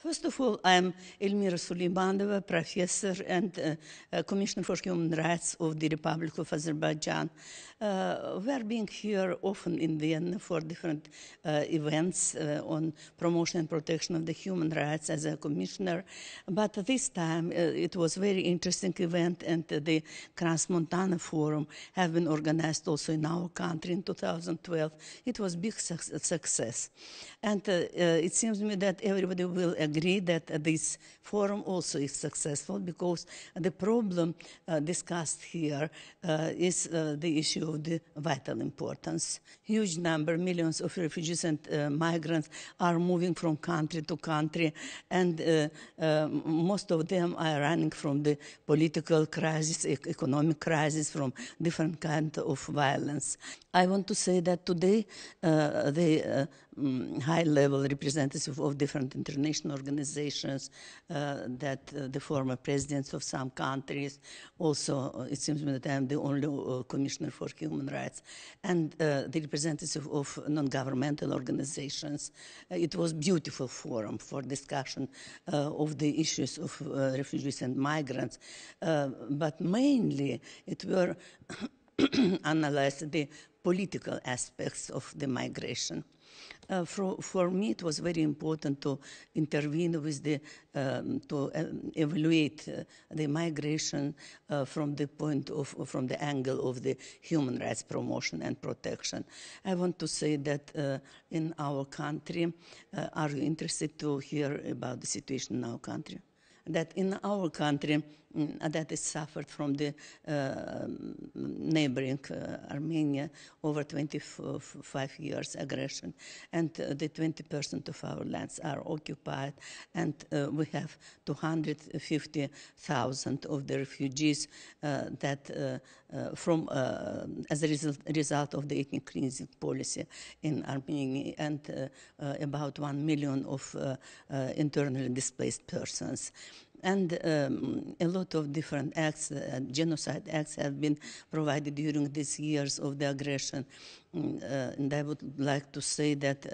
First of all, I'm Elmira Suleimanova, professor and uh, uh, commissioner for human rights of the Republic of Azerbaijan. Uh, we are being here often in Vienna for different uh, events uh, on promotion and protection of the human rights as a commissioner. But this time uh, it was a very interesting event and the Transmontana montana Forum have been organized also in our country in 2012. It was big su success. And it seems to me that everybody will agree agree that uh, this forum also is successful because the problem uh, discussed here uh, is the issue of the vital importance. Huge number, millions of refugees and migrants are moving from country to country and most of them are running from the political crisis, economic crisis, from different kind of violence. I want to say that today uh, the uh, um, high level representatives of different international organizations, uh, that uh, the former presidents of some countries. Also, uh, it seems that I am the only uh, commissioner for human rights, and uh, the representatives of non-governmental organizations. Uh, it was beautiful forum for discussion of the issues of refugees and migrants, but mainly it were. analyzed the political aspects of the migration. Uh, for, for, me, it was very important to intervene with the, um, to um, evaluate uh, the migration uh, from the point of, from the angle of the human rights promotion and protection. I want to say that uh, in our country, uh, are you interested to hear about the situation in our country? that in our country mm, that is suffered from the uh, neighboring uh, Armenia over 25 years aggression, and uh, the 20% of our lands are occupied, and uh, we have 250,000 of the refugees uh, that uh, from as a result, result of the ethnic cleansing policy in Armenia, and about 1 million of internally displaced persons and um, a lot of different acts, uh, genocide acts, have been provided during these years of the aggression Mm, uh, and I would like to say that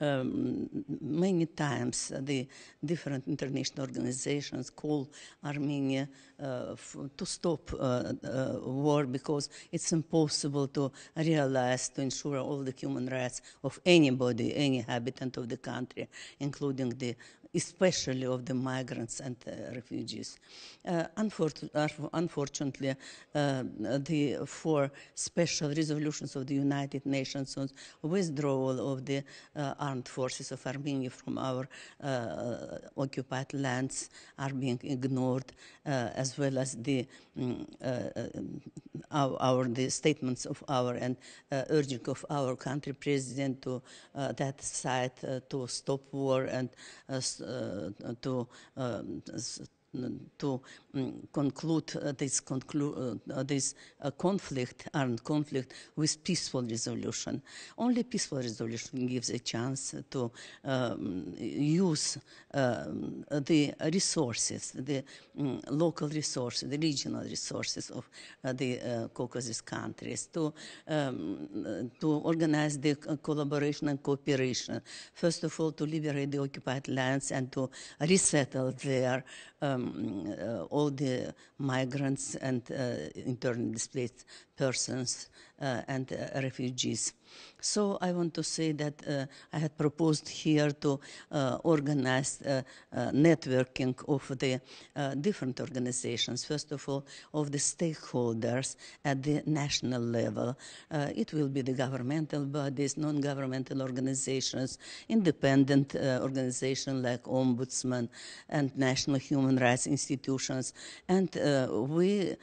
uh, um, many times the different international organizations call Armenia uh, to stop war because it's impossible to realize, to ensure all the human rights of anybody, any inhabitant of the country, including the especially of the migrants and uh, refugees. Uh, unfortunately, uh, the four special resolutions of the United United Nations on withdrawal of the uh, armed forces of Armenia from our uh, occupied lands are being ignored, uh, as well as the mm, uh, um, our, our, the statements of our and uh, urging of our country president to that side to stop war and to um, to Mm, conclude uh, this, conclu uh, uh this uh, conflict, armed conflict, with peaceful resolution. Only peaceful resolution gives a chance to um, use um, the resources, the um, local resources, the regional resources of uh, the Caucasus countries to um, to organize the collaboration and cooperation. First of all, to liberate the occupied lands and to resettle there um, uh, all the migrants and uh, internally displaced persons uh, and uh, refugees. So I want to say that uh, I had proposed here to uh, organize uh, uh networking of the different organizations, first of all, of the stakeholders at the national level. it will be the governmental bodies, non-governmental organizations, independent organizations like ombudsman and national human rights institutions. And we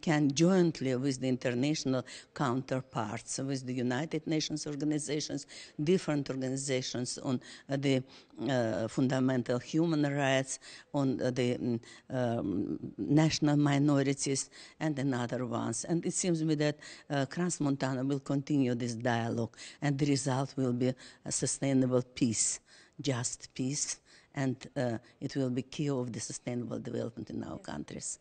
can jointly with the international counterparts with the United Nations organizations, different organizations on uh, the uh, fundamental human rights, on uh, the mm, um, national minorities, and another ones. And it seems to me that uh, Crans-Montana will continue this dialogue, and the result will be a sustainable peace, just peace, and uh, it will be key of the sustainable development in our countries.